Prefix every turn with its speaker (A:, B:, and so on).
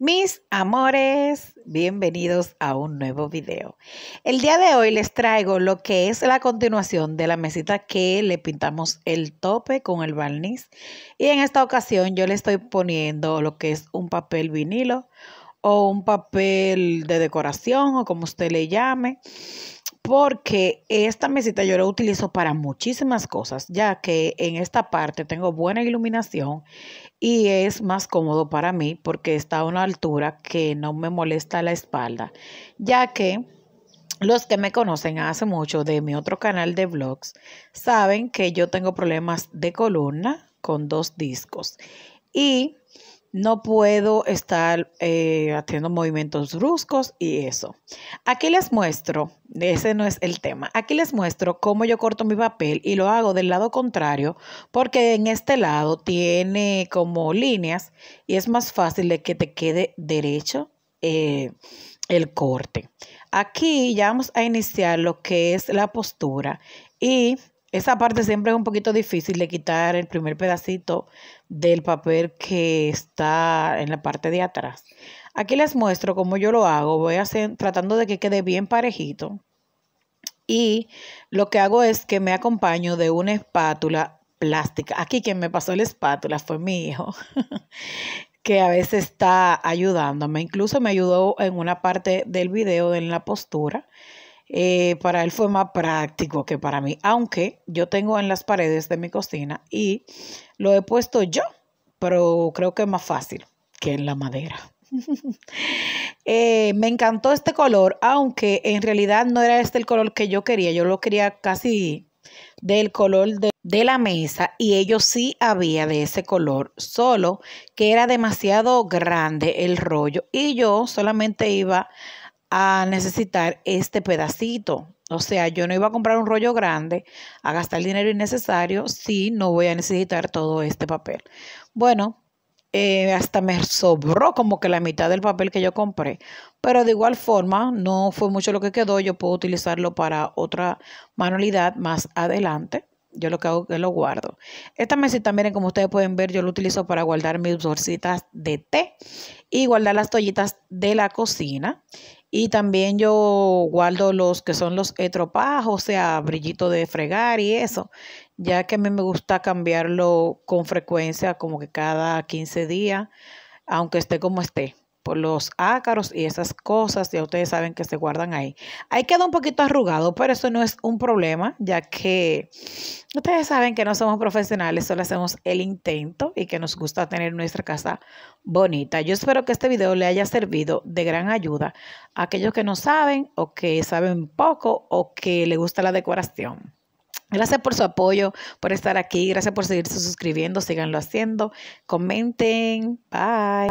A: Mis amores, bienvenidos a un nuevo video. El día de hoy les traigo lo que es la continuación de la mesita que le pintamos el tope con el barniz. Y en esta ocasión yo le estoy poniendo lo que es un papel vinilo o un papel de decoración o como usted le llame porque esta mesita yo la utilizo para muchísimas cosas, ya que en esta parte tengo buena iluminación y es más cómodo para mí porque está a una altura que no me molesta la espalda, ya que los que me conocen hace mucho de mi otro canal de vlogs saben que yo tengo problemas de columna con dos discos y no puedo estar eh, haciendo movimientos bruscos y eso. Aquí les muestro, ese no es el tema, aquí les muestro cómo yo corto mi papel y lo hago del lado contrario porque en este lado tiene como líneas y es más fácil de que te quede derecho eh, el corte. Aquí ya vamos a iniciar lo que es la postura y esa parte siempre es un poquito difícil de quitar el primer pedacito del papel que está en la parte de atrás. Aquí les muestro cómo yo lo hago. Voy a hacer, tratando de que quede bien parejito. Y lo que hago es que me acompaño de una espátula plástica. Aquí quien me pasó la espátula fue mi hijo, que a veces está ayudándome. Incluso me ayudó en una parte del video, en la postura eh, para él fue más práctico que para mí, aunque yo tengo en las paredes de mi cocina y lo he puesto yo, pero creo que es más fácil que en la madera. Eh, me encantó este color, aunque en realidad no era este el color que yo quería, yo lo quería casi del color de, de, la mesa y ellos sí había de ese color, solo que era demasiado grande el rollo y yo solamente iba a necesitar este pedacito. O sea, yo no iba a comprar un rollo grande, a gastar dinero innecesario, si no voy a necesitar todo este papel. Bueno, eh, hasta me sobró como que la mitad del papel que yo compré. Pero de igual forma, no fue mucho lo que quedó. Yo puedo utilizarlo para otra manualidad más adelante. Yo lo que hago es que lo guardo. Esta mesita, miren, como ustedes pueden ver, yo lo utilizo para guardar mis bolsitas de té y guardar las toallitas de la cocina. Y también yo guardo los que son los etropajos, o sea, brillito de fregar y eso, ya que a mí me gusta cambiarlo con frecuencia, como que cada 15 días, aunque esté como esté los ácaros y esas cosas, ya ustedes saben que se guardan ahí. Ahí queda un poquito arrugado, pero eso no es un problema, ya que ustedes saben que no somos profesionales, solo hacemos el intento y que nos gusta tener nuestra casa bonita. Yo espero que este video le haya servido de gran ayuda a aquellos que no saben o que saben poco o que le gusta la decoración. Gracias por su apoyo, por estar aquí. Gracias por seguirse suscribiendo. Síganlo haciendo. Comenten. Bye.